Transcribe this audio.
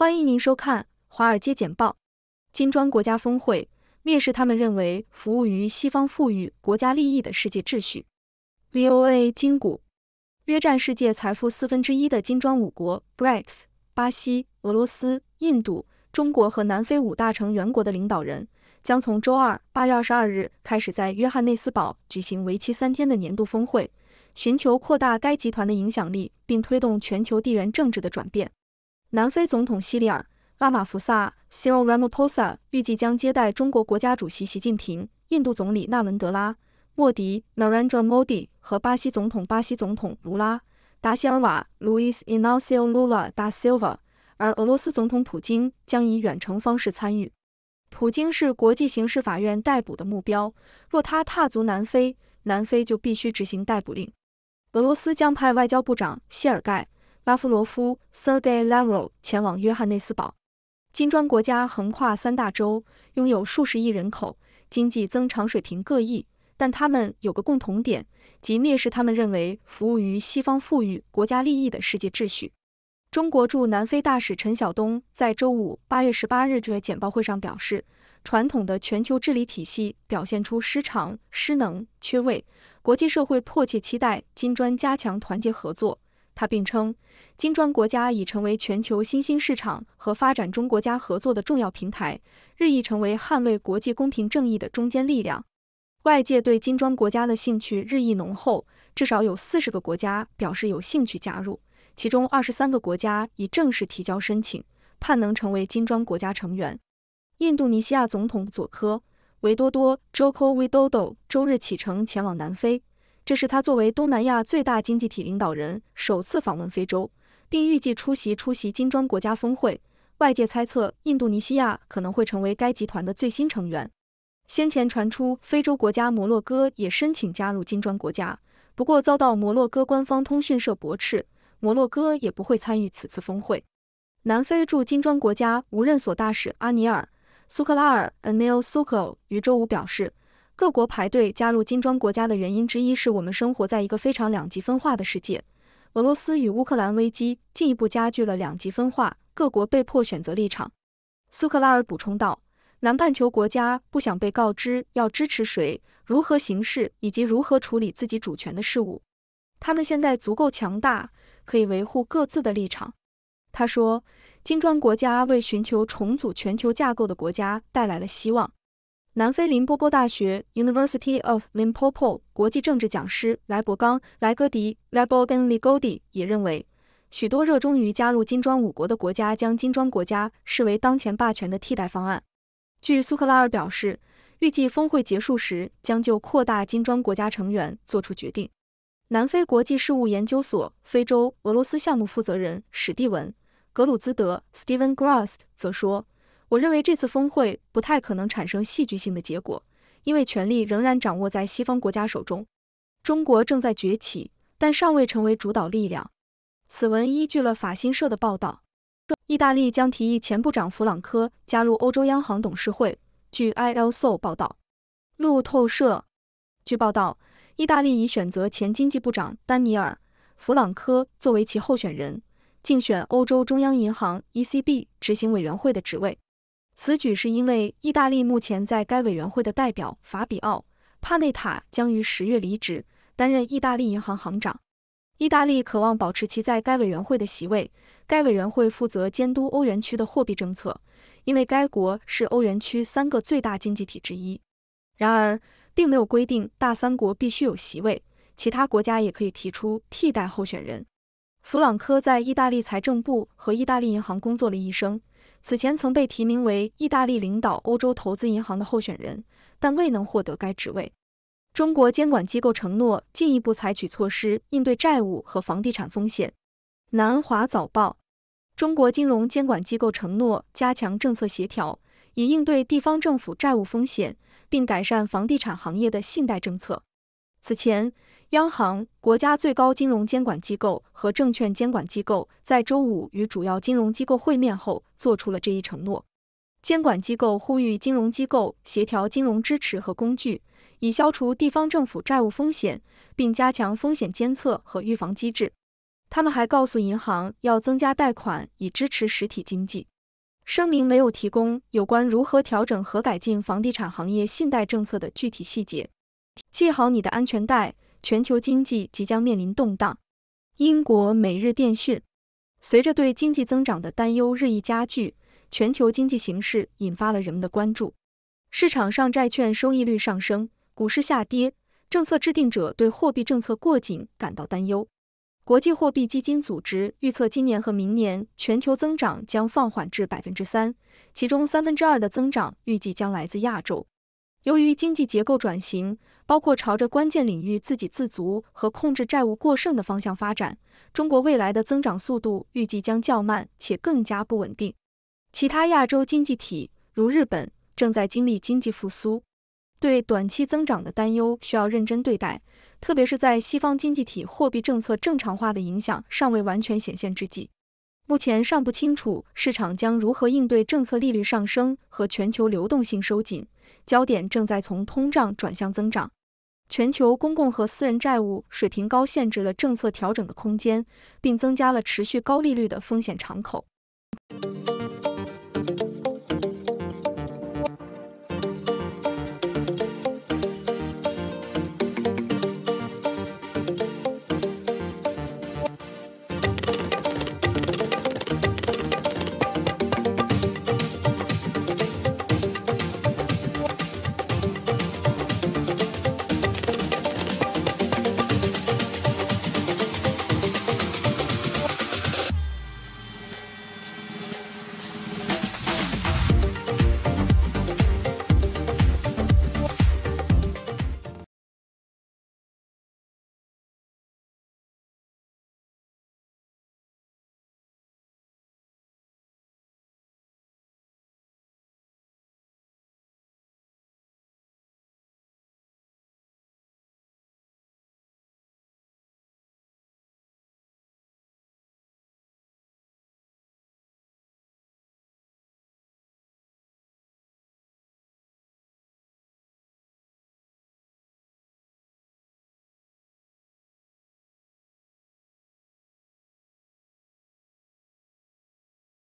欢迎您收看《华尔街简报》。金砖国家峰会蔑视他们认为服务于西方富裕国家利益的世界秩序。VOA 金谷，约占世界财富四分之一的金砖五国 （BRICS）—— 巴西、俄罗斯、印度、中国和南非五大成员国的领导人，将从周二（八月二十二日）开始在约翰内斯堡举行为期三天的年度峰会，寻求扩大该集团的影响力，并推动全球地缘政治的转变。南非总统西里尔·拉马福萨 （Cyril Ramaphosa） 预计将接待中国国家主席习近平、印度总理纳伦德拉·莫迪 （Narendra Modi） 和巴西总统巴西总统卢拉·达席尔瓦 l u i s i n u c i o Lula da Silva），而俄罗斯总统普京将以远程方式参与。普京是国际刑事法院逮捕的目标，若他踏足南非，南非就必须执行逮捕令。俄罗斯将派外交部长谢尔盖。拉夫罗夫 Sergey Lavrov 前往约翰内斯堡。金砖国家横跨三大洲，拥有数十亿人口，经济增长水平各异，但他们有个共同点，即蔑视他们认为服务于西方富裕国家利益的世界秩序。中国驻南非大使陈晓东在周五八月十八日这简报会上表示，传统的全球治理体系表现出失常、失能、缺位，国际社会迫切期待金砖加强团结合作。他并称，金砖国家已成为全球新兴市场和发展中国家合作的重要平台，日益成为捍卫国际公平正义的中坚力量。外界对金砖国家的兴趣日益浓厚，至少有四十个国家表示有兴趣加入，其中二十三个国家已正式提交申请，盼能成为金砖国家成员。印度尼西亚总统佐科维多多周 d o d o 周日启程前往南非。这是他作为东南亚最大经济体领导人首次访问非洲，并预计出席出席金砖国家峰会。外界猜测，印度尼西亚可能会成为该集团的最新成员。先前传出非洲国家摩洛哥也申请加入金砖国家，不过遭到摩洛哥官方通讯社驳斥，摩洛哥也不会参与此次峰会。南非驻金砖国家无任所大使阿尼尔·苏克拉尔 （Anil Suko） 于周五表示。各国排队加入金砖国家的原因之一是我们生活在一个非常两极分化的世界。俄罗斯与乌克兰危机进一步加剧了两极分化，各国被迫选择立场。苏克拉尔补充道，南半球国家不想被告知要支持谁、如何行事以及如何处理自己主权的事务。他们现在足够强大，可以维护各自的立场。他说，金砖国家为寻求重组全球架构的国家带来了希望。南非林波波大学 University of Limpopo 国际政治讲师莱伯冈莱戈迪 Leboeun Ligodi 也认为，许多热衷于加入金砖五国的国家将金砖国家视为当前霸权的替代方案。据苏克拉尔表示，预计峰会结束时将就扩大金砖国家成员做出决定。南非国际事务研究所非洲俄罗斯项目负责人史蒂文格鲁兹德 Steven g r u s s 则说。我认为这次峰会不太可能产生戏剧性的结果，因为权力仍然掌握在西方国家手中。中国正在崛起，但尚未成为主导力量。此文依据了法新社的报道。意大利将提议前部长弗朗科加入欧洲央行董事会。据 I L s o 报道，路透社据报道，意大利已选择前经济部长丹尼尔·弗朗科作为其候选人，竞选欧洲中央银行 （ECB） 执行委员会的职位。此举是因为意大利目前在该委员会的代表法比奥·帕内塔将于十月离职，担任意大利银行行长。意大利渴望保持其在该委员会的席位，该委员会负责监督欧元区的货币政策，因为该国是欧元区三个最大经济体之一。然而，并没有规定大三国必须有席位，其他国家也可以提出替代候选人。弗朗科在意大利财政部和意大利银行工作了一生。此前曾被提名为意大利领导欧洲投资银行的候选人，但未能获得该职位。中国监管机构承诺进一步采取措施应对债务和房地产风险。南华早报：中国金融监管机构承诺加强政策协调，以应对地方政府债务风险，并改善房地产行业的信贷政策。此前。央行、国家最高金融监管机构和证券监管机构在周五与主要金融机构会面后，做出了这一承诺。监管机构呼吁金融机构协调金融支持和工具，以消除地方政府债务风险，并加强风险监测和预防机制。他们还告诉银行要增加贷款，以支持实体经济。声明没有提供有关如何调整和改进房地产行业信贷政策的具体细节。系好你的安全带。全球经济即将面临动荡。英国每日电讯，随着对经济增长的担忧日益加剧，全球经济形势引发了人们的关注。市场上债券收益率上升，股市下跌，政策制定者对货币政策过紧感到担忧。国际货币基金组织预测，今年和明年全球增长将放缓至百分之三，其中三分之二的增长预计将来自亚洲。由于经济结构转型，包括朝着关键领域自给自足和控制债务过剩的方向发展，中国未来的增长速度预计将较慢且更加不稳定。其他亚洲经济体，如日本，正在经历经济复苏，对短期增长的担忧需要认真对待，特别是在西方经济体货币政策正常化的影响尚未完全显现之际。目前尚不清楚市场将如何应对政策利率上升和全球流动性收紧，焦点正在从通胀转向增长。全球公共和私人债务水平高，限制了政策调整的空间，并增加了持续高利率的风险敞口。